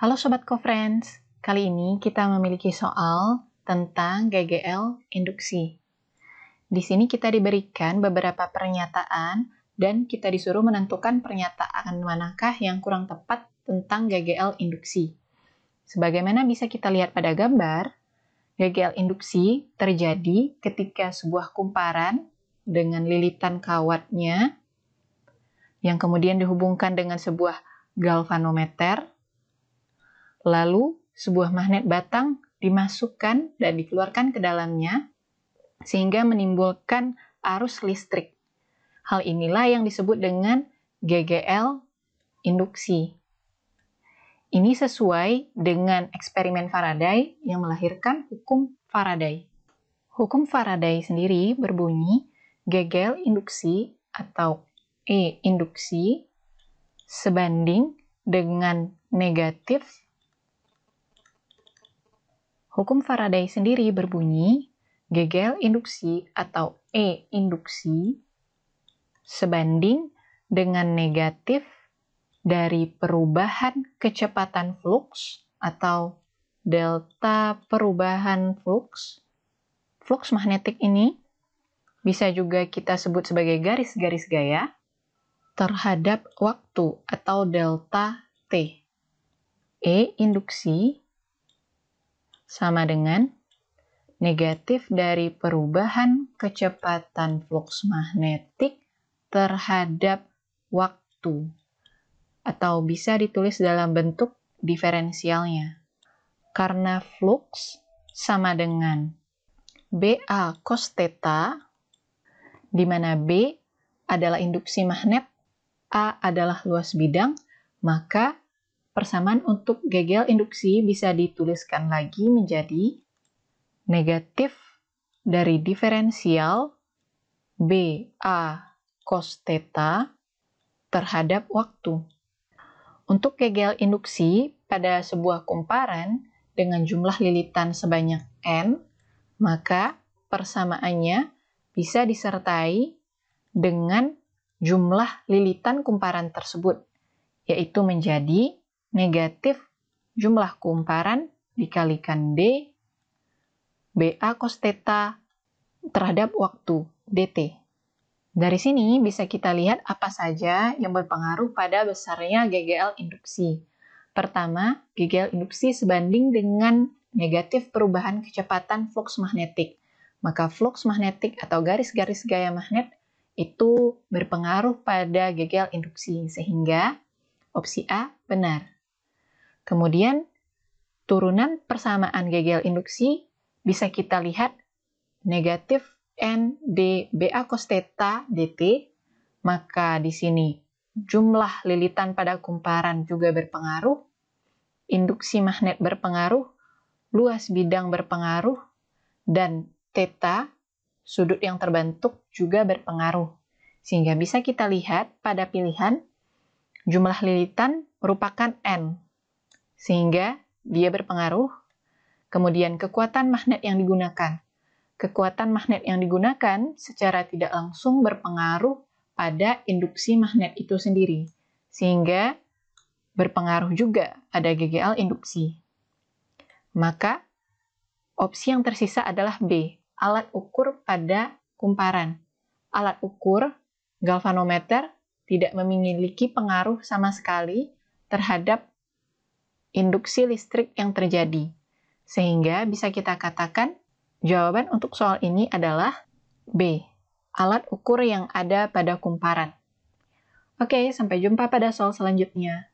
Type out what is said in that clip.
Halo Sobat Co-Friends, kali ini kita memiliki soal tentang GGL induksi. Di sini kita diberikan beberapa pernyataan dan kita disuruh menentukan pernyataan manakah yang kurang tepat tentang GGL induksi. Sebagaimana bisa kita lihat pada gambar, GGL induksi terjadi ketika sebuah kumparan dengan lilitan kawatnya yang kemudian dihubungkan dengan sebuah galvanometer Lalu, sebuah magnet batang dimasukkan dan dikeluarkan ke dalamnya sehingga menimbulkan arus listrik. Hal inilah yang disebut dengan GGL induksi. Ini sesuai dengan eksperimen Faraday yang melahirkan hukum Faraday. Hukum Faraday sendiri berbunyi GGL induksi atau E induksi sebanding dengan negatif Hukum Faraday sendiri berbunyi, gegel induksi atau E induksi sebanding dengan negatif dari perubahan kecepatan flux atau delta perubahan flux. Flux magnetik ini bisa juga kita sebut sebagai garis-garis gaya terhadap waktu atau delta T. E induksi sama dengan negatif dari perubahan kecepatan flux magnetik terhadap waktu atau bisa ditulis dalam bentuk diferensialnya. Karena flux sama dengan BA cos theta, di mana B adalah induksi magnet, A adalah luas bidang, maka persamaan untuk gegel induksi bisa dituliskan lagi menjadi negatif dari diferensial BA cos theta terhadap waktu. Untuk gegel induksi pada sebuah kumparan dengan jumlah lilitan sebanyak n, maka persamaannya bisa disertai dengan jumlah lilitan kumparan tersebut, yaitu menjadi negatif jumlah kumparan dikalikan D BA cos theta terhadap waktu DT. Dari sini bisa kita lihat apa saja yang berpengaruh pada besarnya GGL induksi. Pertama, GGL induksi sebanding dengan negatif perubahan kecepatan flux magnetik. Maka flux magnetik atau garis-garis gaya magnet itu berpengaruh pada GGL induksi, sehingga opsi A benar. Kemudian, turunan persamaan GGL induksi bisa kita lihat negatif N D BA cos theta DT, maka di sini jumlah lilitan pada kumparan juga berpengaruh, induksi magnet berpengaruh, luas bidang berpengaruh, dan theta sudut yang terbentuk juga berpengaruh. Sehingga bisa kita lihat pada pilihan jumlah lilitan merupakan N sehingga dia berpengaruh. Kemudian kekuatan magnet yang digunakan. Kekuatan magnet yang digunakan secara tidak langsung berpengaruh pada induksi magnet itu sendiri, sehingga berpengaruh juga pada GGL induksi. Maka, opsi yang tersisa adalah B, alat ukur pada kumparan. Alat ukur, galvanometer, tidak memiliki pengaruh sama sekali terhadap induksi listrik yang terjadi. Sehingga bisa kita katakan jawaban untuk soal ini adalah B. Alat ukur yang ada pada kumparan. Oke, sampai jumpa pada soal selanjutnya.